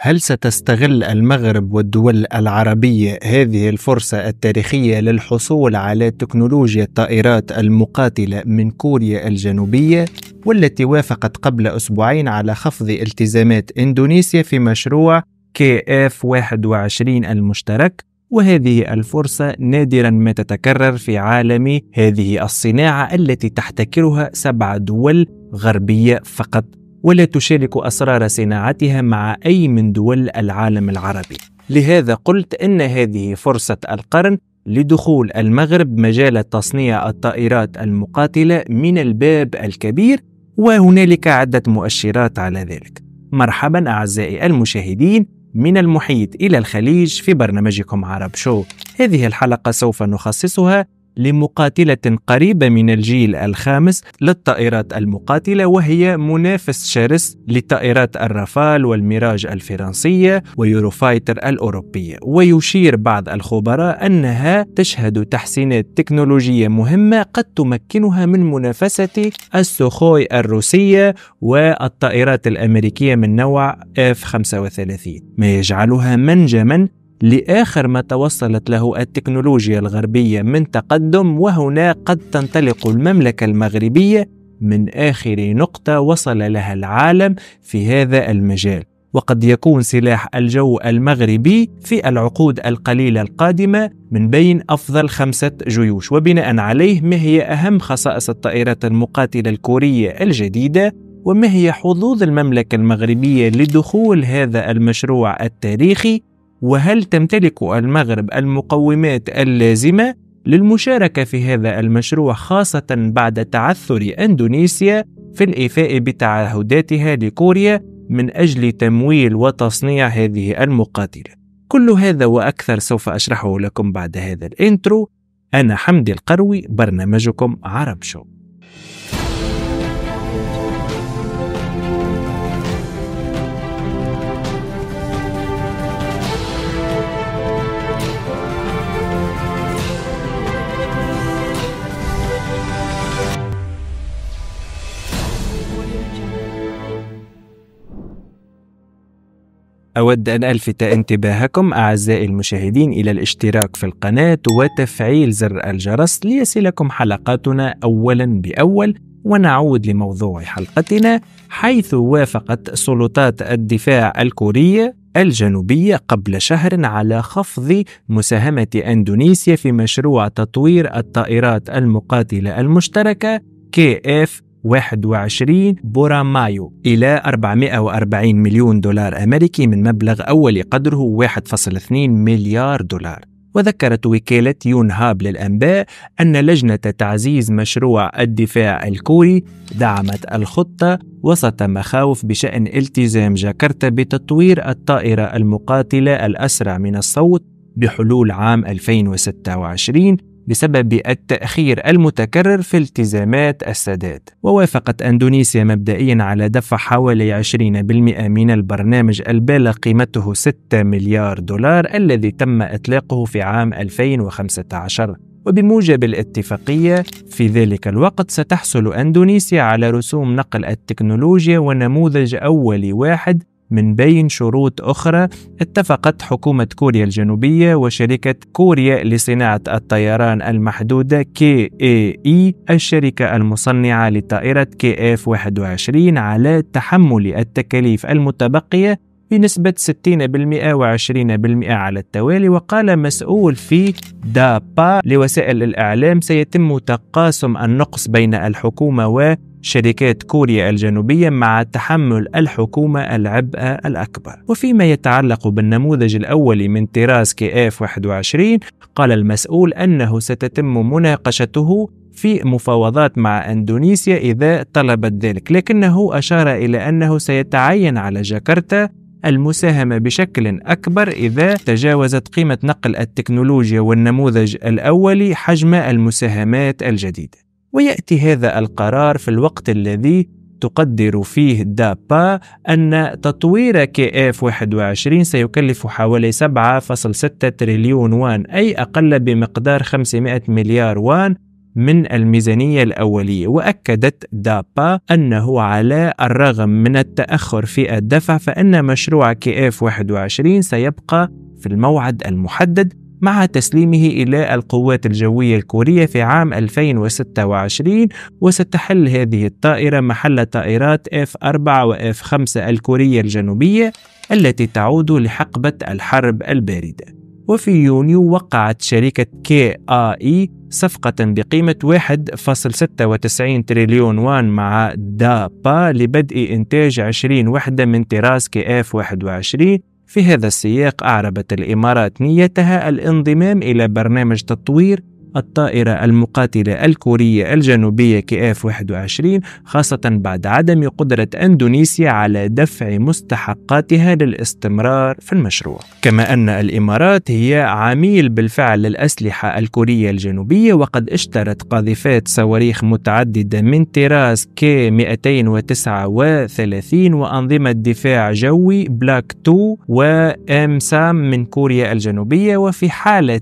هل ستستغل المغرب والدول العربية هذه الفرصة التاريخية للحصول على تكنولوجيا الطائرات المقاتلة من كوريا الجنوبية والتي وافقت قبل أسبوعين على خفض التزامات إندونيسيا في مشروع كي 21 المشترك وهذه الفرصة نادرا ما تتكرر في عالم هذه الصناعة التي تحتكرها سبع دول غربية فقط ولا تشارك أسرار صناعتها مع أي من دول العالم العربي لهذا قلت أن هذه فرصة القرن لدخول المغرب مجال تصنيع الطائرات المقاتلة من الباب الكبير وهنالك عدة مؤشرات على ذلك مرحبا أعزائي المشاهدين من المحيط إلى الخليج في برنامجكم عرب شو هذه الحلقة سوف نخصصها لمقاتلة قريبة من الجيل الخامس للطائرات المقاتلة وهي منافس شرس لطائرات الرافال والميراج الفرنسية ويوروفايتر الأوروبية ويشير بعض الخبراء أنها تشهد تحسينات تكنولوجية مهمة قد تمكنها من منافسة السخوي الروسية والطائرات الأمريكية من نوع F-35 ما يجعلها منجما لاخر ما توصلت له التكنولوجيا الغربيه من تقدم وهنا قد تنطلق المملكه المغربيه من اخر نقطه وصل لها العالم في هذا المجال وقد يكون سلاح الجو المغربي في العقود القليلة القادمة من بين أفضل خمسة جيوش وبناء عليه ما هي أهم خصائص الطائرات المقاتلة الكورية الجديدة وما هي حظوظ المملكة المغربية لدخول هذا المشروع التاريخي وهل تمتلك المغرب المقومات اللازمه للمشاركه في هذا المشروع خاصه بعد تعثر اندونيسيا في الايفاء بتعهداتها لكوريا من اجل تمويل وتصنيع هذه المقاتله كل هذا واكثر سوف اشرحه لكم بعد هذا الانترو انا حمدي القروي برنامجكم عرب شو أود أن ألفت انتباهكم أعزائي المشاهدين إلى الاشتراك في القناة وتفعيل زر الجرس ليصلكم حلقاتنا أولا بأول ونعود لموضوع حلقتنا حيث وافقت سلطات الدفاع الكورية الجنوبية قبل شهر على خفض مساهمة أندونيسيا في مشروع تطوير الطائرات المقاتلة المشتركة كي اف 21 بورا مايو إلى 440 مليون دولار أمريكي من مبلغ أولي قدره 1.2 مليار دولار وذكرت وكالة يون هاب للأنباء أن لجنة تعزيز مشروع الدفاع الكوري دعمت الخطة وسط مخاوف بشأن التزام جاكرتا بتطوير الطائرة المقاتلة الأسرع من الصوت بحلول عام 2026 بسبب التأخير المتكرر في التزامات السداد ووافقت أندونيسيا مبدئيا على دفع حوالي 20% من البرنامج البالغ قيمته 6 مليار دولار الذي تم إطلاقه في عام 2015 وبموجب الاتفاقية في ذلك الوقت ستحصل أندونيسيا على رسوم نقل التكنولوجيا ونموذج أولي واحد من بين شروط أخرى اتفقت حكومة كوريا الجنوبية وشركة كوريا لصناعة الطيران المحدودة KAE الشركة المصنعة لطائرة KF-21 على تحمل التكاليف المتبقية بنسبة 60% و20% على التوالي وقال مسؤول في دابا لوسائل الإعلام سيتم تقاسم النقص بين الحكومة و شركات كوريا الجنوبية مع تحمل الحكومة العبء الأكبر وفيما يتعلق بالنموذج الأول من طراز كي اف 21 قال المسؤول أنه ستتم مناقشته في مفاوضات مع اندونيسيا اذا طلبت ذلك، لكنه اشار الى انه سيتعين على جاكرتا المساهمه بشكل اكبر اذا تجاوزت قيمه نقل التكنولوجيا والنموذج الاولي حجم المساهمات الجديده. ويأتي هذا القرار في الوقت الذي تقدر فيه دابا أن تطوير كي اف 21 سيكلف حوالي 7.6 تريليون وان أي أقل بمقدار 500 مليار وان من الميزانية الأولية وأكدت دابا أنه على الرغم من التأخر في الدفع فإن مشروع كي اف 21 سيبقى في الموعد المحدد مع تسليمه إلى القوات الجوية الكورية في عام 2026 وستحل هذه الطائرة محل طائرات F-4 و F-5 الكورية الجنوبية التي تعود لحقبة الحرب الباردة وفي يونيو وقعت شركة KAE صفقة بقيمة 1.96 تريليون وان مع دابا لبدء إنتاج 20 وحدة من طراز كي اف 21 في هذا السياق أعربت الإمارات نيتها الانضمام إلى برنامج تطوير الطائرة المقاتلة الكورية الجنوبية كي اف 21 خاصة بعد عدم قدرة أندونيسيا على دفع مستحقاتها للاستمرار في المشروع كما أن الإمارات هي عميل بالفعل للأسلحة الكورية الجنوبية وقد اشترت قاذفات صواريخ متعددة من طراز كي 239 وأنظمة دفاع جوي بلاك 2 وام سام من كوريا الجنوبية وفي حالة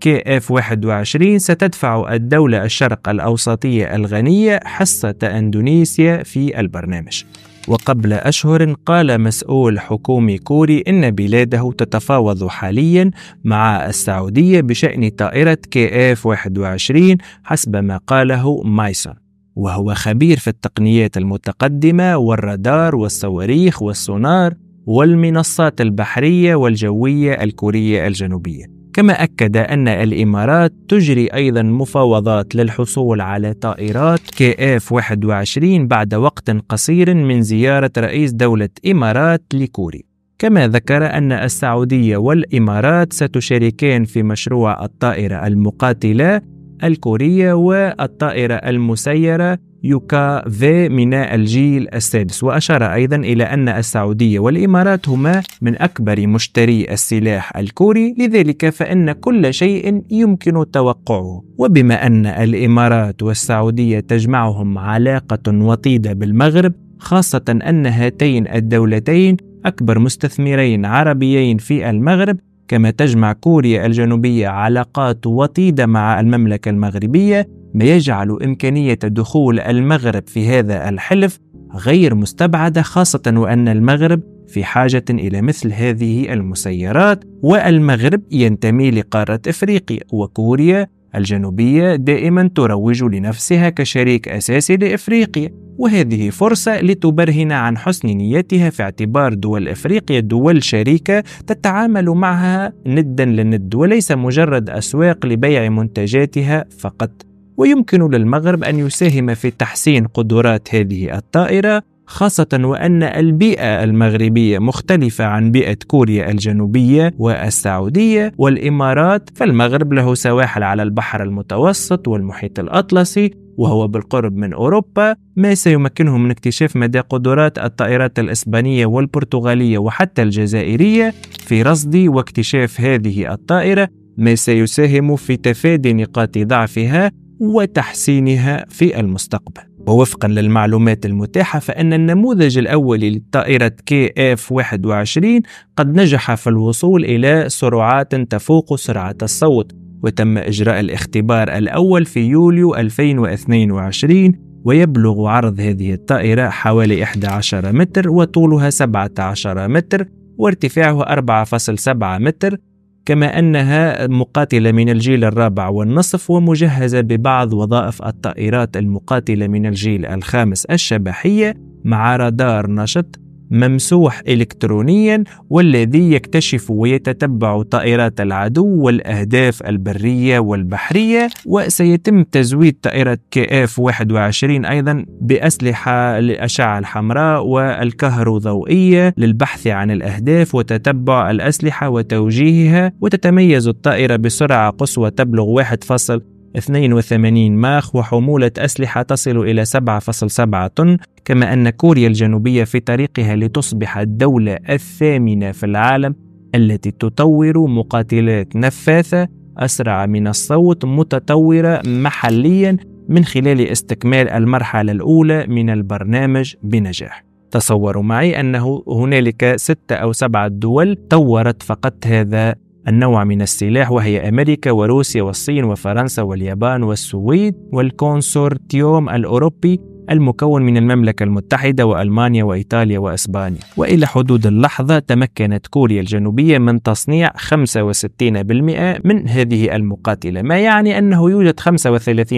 كي اف 21 ستدفع الدولة الشرق الأوسطية الغنية حصة أندونيسيا في البرنامج وقبل أشهر قال مسؤول حكومي كوري إن بلاده تتفاوض حاليا مع السعودية بشأن طائرة كي اف 21 حسب ما قاله مايسون وهو خبير في التقنيات المتقدمة والرادار والصواريخ والسونار والمنصات البحرية والجوية الكورية الجنوبية كما أكد أن الإمارات تجري أيضا مفاوضات للحصول على طائرات كي اف 21 بعد وقت قصير من زيارة رئيس دولة إمارات لكوري كما ذكر أن السعودية والإمارات ستشاركان في مشروع الطائرة المقاتلة الكورية والطائرة المسيرة يوكا في ميناء الجيل السادس وأشار أيضا إلى أن السعودية والإمارات هما من أكبر مشتري السلاح الكوري لذلك فإن كل شيء يمكن توقعه وبما أن الإمارات والسعودية تجمعهم علاقة وطيدة بالمغرب خاصة أن هاتين الدولتين أكبر مستثمرين عربيين في المغرب كما تجمع كوريا الجنوبية علاقات وطيدة مع المملكة المغربية ما يجعل إمكانية دخول المغرب في هذا الحلف غير مستبعدة خاصة وأن المغرب في حاجة إلى مثل هذه المسيرات والمغرب ينتمي لقارة إفريقيا وكوريا الجنوبية دائما تروج لنفسها كشريك أساسي لإفريقيا وهذه فرصة لتبرهن عن حسن نيتها في اعتبار دول افريقيا دول شريكة تتعامل معها ندا للند وليس مجرد اسواق لبيع منتجاتها فقط. ويمكن للمغرب ان يساهم في تحسين قدرات هذه الطائره خاصة وأن البيئة المغربية مختلفة عن بيئة كوريا الجنوبية والسعودية والإمارات فالمغرب له سواحل على البحر المتوسط والمحيط الأطلسي وهو بالقرب من أوروبا ما سيمكنه من اكتشاف مدى قدرات الطائرات الإسبانية والبرتغالية وحتى الجزائرية في رصد واكتشاف هذه الطائرة ما سيساهم في تفادي نقاط ضعفها وتحسينها في المستقبل ووفقا للمعلومات المتاحة فإن النموذج الأولي لطائرة كي اف 21 قد نجح في الوصول إلى سرعات تفوق سرعة الصوت وتم إجراء الاختبار الأول في يوليو 2022 ويبلغ عرض هذه الطائرة حوالي 11 متر وطولها 17 متر وارتفاعها 4.7 متر كما أنها مقاتلة من الجيل الرابع والنصف ومجهزة ببعض وظائف الطائرات المقاتلة من الجيل الخامس الشبحية مع رادار نشط ممسوح إلكترونيا والذي يكتشف ويتتبع طائرات العدو والأهداف البرية والبحرية وسيتم تزويد طائرة اف 21 أيضا بأسلحة للأشعة الحمراء والكهروضوئية للبحث عن الأهداف وتتبع الأسلحة وتوجيهها وتتميز الطائرة بسرعة قصوى تبلغ 82 ماخ وحمولة أسلحة تصل إلى 7.7 طن كما أن كوريا الجنوبية في طريقها لتصبح الدولة الثامنة في العالم التي تطور مقاتلات نفاثة أسرع من الصوت متطورة محليا من خلال استكمال المرحلة الأولى من البرنامج بنجاح تصوروا معي أنه هنالك ستة أو سبعة دول طورت فقط هذا النوع من السلاح وهي أمريكا وروسيا والصين وفرنسا واليابان والسويد والكونسورتيوم الأوروبي المكون من المملكة المتحدة وألمانيا وإيطاليا وإسبانيا وإلى حدود اللحظة تمكنت كوريا الجنوبية من تصنيع 65% من هذه المقاتلة ما يعني أنه يوجد 35%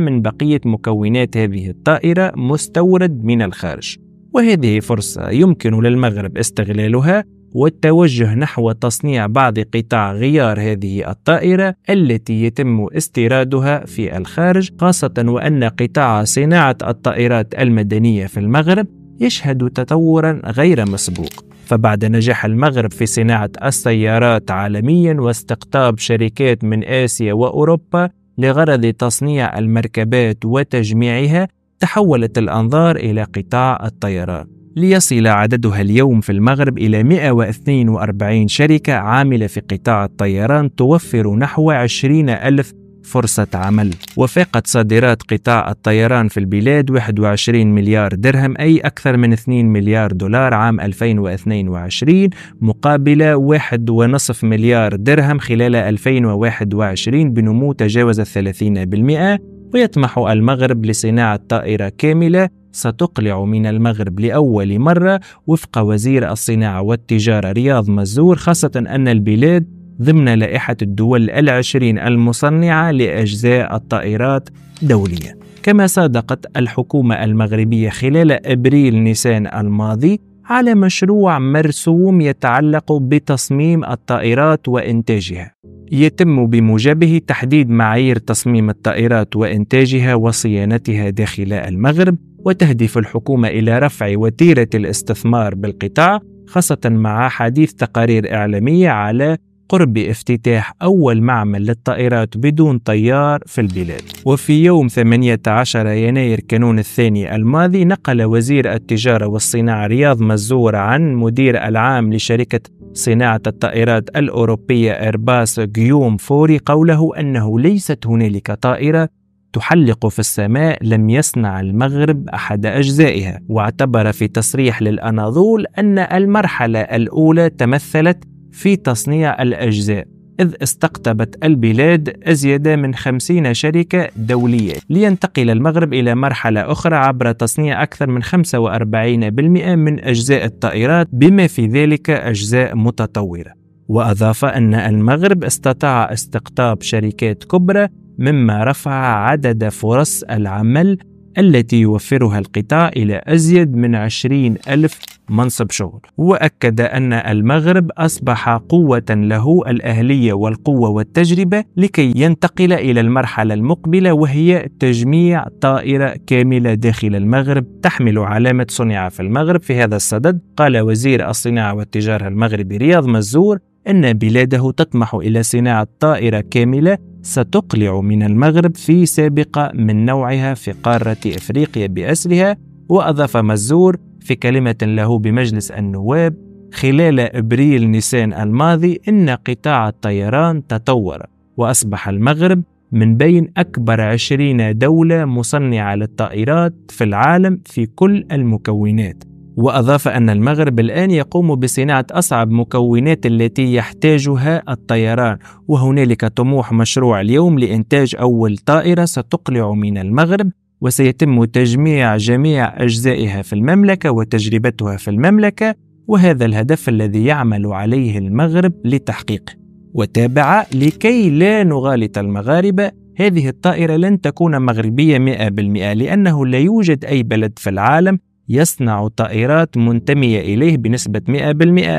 من بقية مكونات هذه الطائرة مستورد من الخارج وهذه فرصة يمكن للمغرب استغلالها والتوجه نحو تصنيع بعض قطاع غيار هذه الطائرة التي يتم استيرادها في الخارج خاصة وأن قطاع صناعة الطائرات المدنية في المغرب يشهد تطورا غير مسبوق فبعد نجاح المغرب في صناعة السيارات عالميا واستقطاب شركات من آسيا وأوروبا لغرض تصنيع المركبات وتجميعها تحولت الأنظار إلى قطاع الطيران ليصل عددها اليوم في المغرب إلى 142 شركة عاملة في قطاع الطيران توفر نحو 20 ألف فرصة عمل وفاقت صادرات قطاع الطيران في البلاد 21 مليار درهم أي أكثر من 2 مليار دولار عام 2022 مقابل 1.5 مليار درهم خلال 2021 بنمو تجاوز 30% ويطمح المغرب لصناعة طائرة كاملة ستقلع من المغرب لأول مرة وفق وزير الصناعة والتجارة رياض مزور خاصة أن البلاد ضمن لائحة الدول العشرين المصنعة لأجزاء الطائرات دوليا كما صادقت الحكومة المغربية خلال أبريل نيسان الماضي على مشروع مرسوم يتعلق بتصميم الطائرات وإنتاجها يتم بموجبه تحديد معايير تصميم الطائرات وإنتاجها وصيانتها داخل المغرب وتهدف الحكومة إلى رفع وتيرة الاستثمار بالقطاع خاصة مع حديث تقارير إعلامية على قرب افتتاح أول معمل للطائرات بدون طيار في البلاد وفي يوم 18 يناير كانون الثاني الماضي نقل وزير التجارة والصناعة رياض مزور عن مدير العام لشركة صناعة الطائرات الأوروبية إيرباص غيوم فوري قوله أنه ليست هنالك طائرة تحلق في السماء لم يصنع المغرب أحد أجزائها واعتبر في تصريح للأناضول أن المرحلة الأولى تمثلت في تصنيع الأجزاء إذ استقطبت البلاد أزيد من 50 شركة دولية لينتقل المغرب إلى مرحلة أخرى عبر تصنيع أكثر من 45% من أجزاء الطائرات بما في ذلك أجزاء متطورة وأضاف أن المغرب استطاع استقطاب شركات كبرى مما رفع عدد فرص العمل التي يوفرها القطاع إلى أزيد من 20 ألف منصب شغل وأكد أن المغرب أصبح قوة له الأهلية والقوة والتجربة لكي ينتقل إلى المرحلة المقبلة وهي تجميع طائرة كاملة داخل المغرب تحمل علامة صنع في المغرب في هذا الصدد قال وزير الصناعة والتجارة المغربي رياض مزور أن بلاده تطمح إلى صناعة طائرة كاملة ستقلع من المغرب في سابقة من نوعها في قارة أفريقيا بأسرها وأضاف مزور في كلمة له بمجلس النواب خلال ابريل نيسان الماضي ان قطاع الطيران تطور واصبح المغرب من بين اكبر 20 دولة مصنعة للطائرات في العالم في كل المكونات واضاف ان المغرب الان يقوم بصناعة اصعب مكونات التي يحتاجها الطيران وهنالك طموح مشروع اليوم لانتاج اول طائرة ستقلع من المغرب وسيتم تجميع جميع أجزائها في المملكة وتجربتها في المملكة وهذا الهدف الذي يعمل عليه المغرب لتحقيقه وتابع لكي لا نغالط المغاربة هذه الطائرة لن تكون مغربية 100% لأنه لا يوجد أي بلد في العالم يصنع طائرات منتمية إليه بنسبة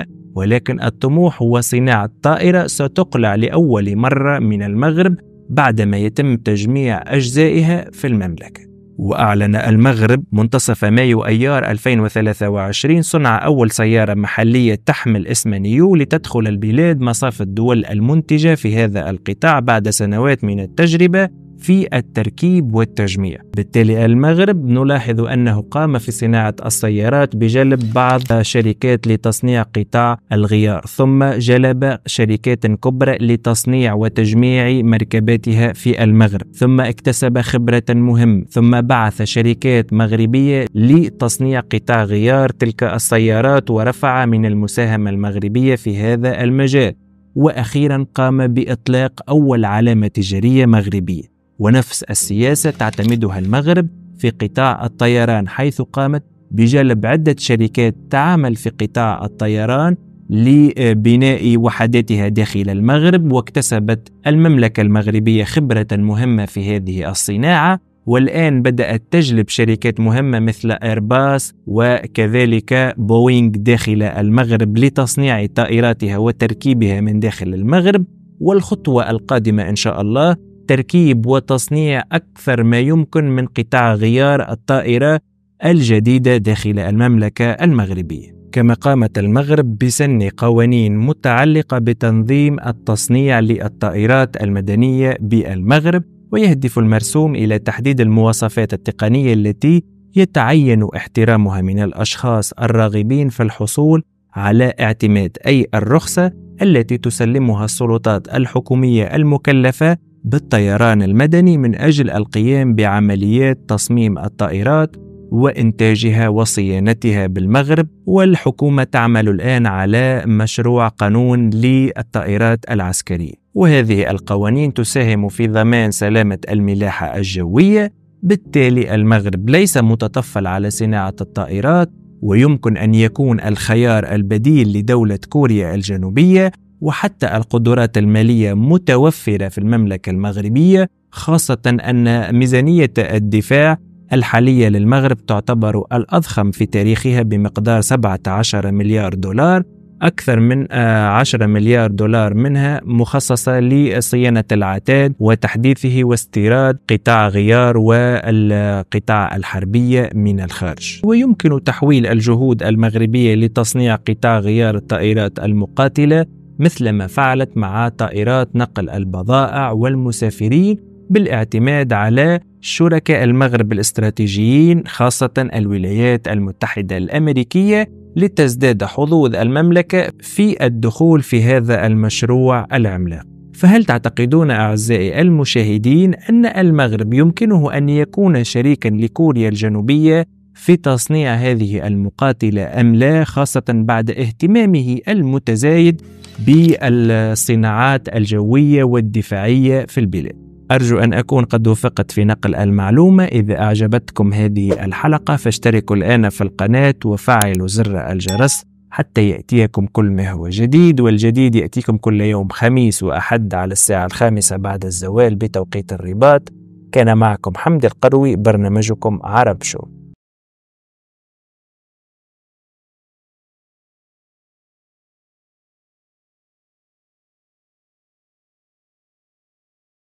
100% ولكن الطموح هو صناعة طائرة ستقلع لأول مرة من المغرب بعدما يتم تجميع أجزائها في المملكة وأعلن المغرب منتصف مايو أيار 2023 صنع أول سيارة محلية تحمل اسم نيو لتدخل البلاد مصاف الدول المنتجة في هذا القطاع بعد سنوات من التجربة في التركيب والتجميع بالتالي المغرب نلاحظ أنه قام في صناعة السيارات بجلب بعض شركات لتصنيع قطاع الغيار ثم جلب شركات كبرى لتصنيع وتجميع مركباتها في المغرب ثم اكتسب خبرة مهمة ثم بعث شركات مغربية لتصنيع قطاع غيار تلك السيارات ورفع من المساهمة المغربية في هذا المجال وأخيرا قام بإطلاق أول علامة تجارية مغربية ونفس السياسة تعتمدها المغرب في قطاع الطيران حيث قامت بجلب عدة شركات تعمل في قطاع الطيران لبناء وحداتها داخل المغرب واكتسبت المملكة المغربية خبرة مهمة في هذه الصناعة والآن بدأت تجلب شركات مهمة مثل إيرباص وكذلك بوينغ داخل المغرب لتصنيع طائراتها وتركيبها من داخل المغرب والخطوة القادمة إن شاء الله تركيب وتصنيع أكثر ما يمكن من قطاع غيار الطائرة الجديدة داخل المملكة المغربية. كما قامت المغرب بسن قوانين متعلقة بتنظيم التصنيع للطائرات المدنية بالمغرب ويهدف المرسوم إلى تحديد المواصفات التقنية التي يتعين احترامها من الأشخاص الراغبين في الحصول على اعتماد أي الرخصة التي تسلمها السلطات الحكومية المكلفة بالطيران المدني من أجل القيام بعمليات تصميم الطائرات وإنتاجها وصيانتها بالمغرب والحكومة تعمل الآن على مشروع قانون للطائرات العسكرية وهذه القوانين تساهم في ضمان سلامة الملاحة الجوية بالتالي المغرب ليس متطفل على صناعة الطائرات ويمكن أن يكون الخيار البديل لدولة كوريا الجنوبية وحتى القدرات المالية متوفرة في المملكة المغربية خاصة أن ميزانية الدفاع الحالية للمغرب تعتبر الأضخم في تاريخها بمقدار 17 مليار دولار أكثر من 10 آه، مليار دولار منها مخصصة لصيانة العتاد وتحديثه واستيراد قطاع غيار والقطاع الحربية من الخارج ويمكن تحويل الجهود المغربية لتصنيع قطاع غيار الطائرات المقاتلة مثلما فعلت مع طائرات نقل البضائع والمسافرين بالاعتماد على شركاء المغرب الاستراتيجيين خاصة الولايات المتحدة الأمريكية لتزداد حظوظ المملكة في الدخول في هذا المشروع العملاق. فهل تعتقدون أعزائي المشاهدين أن المغرب يمكنه أن يكون شريكا لكوريا الجنوبية في تصنيع هذه المقاتلة أم لا خاصة بعد اهتمامه المتزايد بالصناعات الجوية والدفاعية في البلاد أرجو أن أكون قد وفقت في نقل المعلومة إذا أعجبتكم هذه الحلقة فاشتركوا الآن في القناة وفعلوا زر الجرس حتى يأتيكم كل ما هو جديد والجديد يأتيكم كل يوم خميس وأحد على الساعة الخامسة بعد الزوال بتوقيت الرباط كان معكم حمد القروي برنامجكم عرب شو